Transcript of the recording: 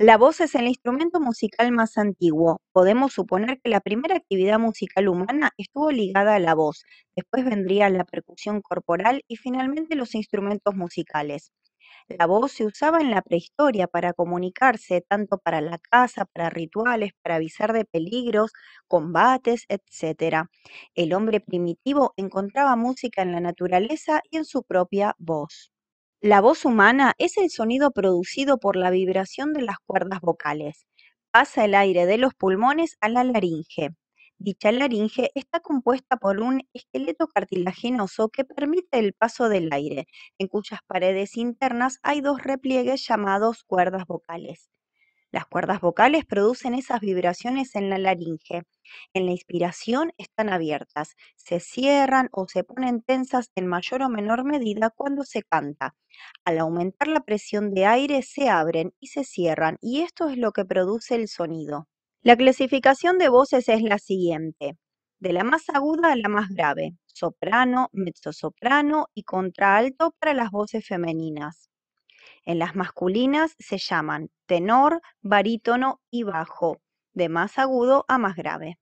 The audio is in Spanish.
La voz es el instrumento musical más antiguo. Podemos suponer que la primera actividad musical humana estuvo ligada a la voz, después vendría la percusión corporal y finalmente los instrumentos musicales. La voz se usaba en la prehistoria para comunicarse, tanto para la caza, para rituales, para avisar de peligros, combates, etc. El hombre primitivo encontraba música en la naturaleza y en su propia voz. La voz humana es el sonido producido por la vibración de las cuerdas vocales. Pasa el aire de los pulmones a la laringe. Dicha laringe está compuesta por un esqueleto cartilaginoso que permite el paso del aire, en cuyas paredes internas hay dos repliegues llamados cuerdas vocales. Las cuerdas vocales producen esas vibraciones en la laringe. En la inspiración están abiertas, se cierran o se ponen tensas en mayor o menor medida cuando se canta. Al aumentar la presión de aire se abren y se cierran y esto es lo que produce el sonido. La clasificación de voces es la siguiente. De la más aguda a la más grave, soprano, mezzosoprano y contraalto para las voces femeninas. En las masculinas se llaman tenor, barítono y bajo, de más agudo a más grave.